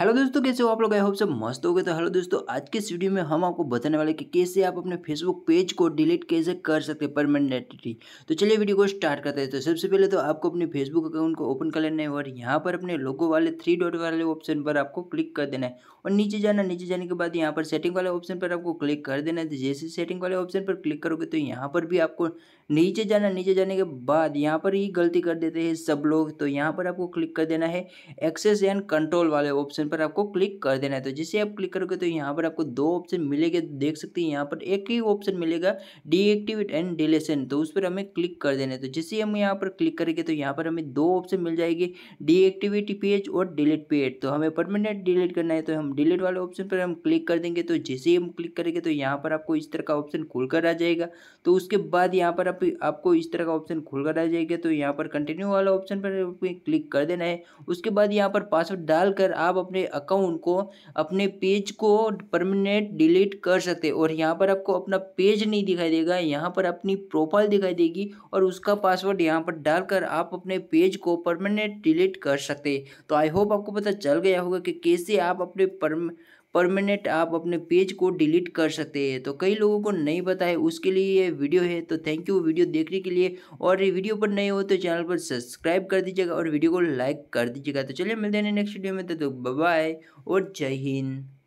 hello दोस्तों कैसे हो आप लोग आई होप सब मस्त हो गए तो हेलो दोस्तों आज के इस वीडियो में हम आपको बताने वाले कि कैसे आप अपने फेसबुक पेज को डिलीट कैसे कर सकते हैं परमानेंटली तो चलिए वीडियो को स्टार्ट करते हैं तो सबसे पहले तो आपको अपने फेसबुक अकाउंट को ओपन कर लेना है और यहाँ पर अपने लोगो वाले थ्री डॉट वाले ऑप्शन पर आपको क्लिक कर देना है और नीचे जाना नीचे जाने के बाद यहाँ पर सेटिंग वाले ऑप्शन पर आपको क्लिक कर देना है तो जैसे सेटिंग वाले ऑप्शन पर क्लिक करोगे तो यहाँ पर भी आपको नीचे जाना नीचे जाने के बाद यहाँ पर ही गलती कर देते हैं सब लोग तो यहाँ पर आपको क्लिक कर देना है एक्सेस एंड कंट्रोल वाले ऑप्शन ऑप्शन पर आपको क्लिक कर देना है तो जैसे आप क्लिक करोगे तो यहाँ पर आपको दो ऑप्शन मिलेंगे देख सकते हैं यहाँ पर एक ही ऑप्शन मिलेगा डीएक्टिवेट एंड डिलेशन तो उस पर हमें क्लिक कर देना है तो जैसे हम यहाँ पर क्लिक करेंगे तो यहाँ पर हमें दो ऑप्शन मिल जाएगी डीएक्टिवेट पेज और डिलीट पेज तो हमें परमानेंट डिलीट करना है तो हम डिलीट वाले ऑप्शन पर हम क्लिक कर देंगे तो जैसे ही हम क्लिक करेंगे तो यहाँ पर आपको इस तरह का ऑप्शन खुलकर आ जाएगा तो उसके बाद यहाँ पर आपको इस तरह का ऑप्शन खुलकर आ जाएगा तो यहाँ पर कंटिन्यू वाला ऑप्शन पर क्लिक कर देना है उसके बाद यहाँ पर पासवर्ड डालकर आप अपने अकाउंट को अपने पेज को परमानेंट डिलीट कर सकते हैं और यहाँ पर आपको अपना पेज नहीं दिखाई देगा यहाँ पर अपनी प्रोफाइल दिखाई देगी और उसका पासवर्ड यहाँ पर डालकर आप अपने पेज को परमानेंट डिलीट कर सकते हैं तो आई होप आपको पता चल गया होगा कि कैसे आप अपने परम परमानेंट आप अपने पेज को डिलीट कर सकते हैं तो कई लोगों को नहीं पता है उसके लिए ये वीडियो है तो थैंक यू वीडियो देखने के लिए और ये वीडियो पर नए हो तो चैनल पर सब्सक्राइब कर दीजिएगा और वीडियो को लाइक कर दीजिएगा तो चलिए मिलते हैं नेक्स्ट वीडियो में तो, बाय और जय हिंद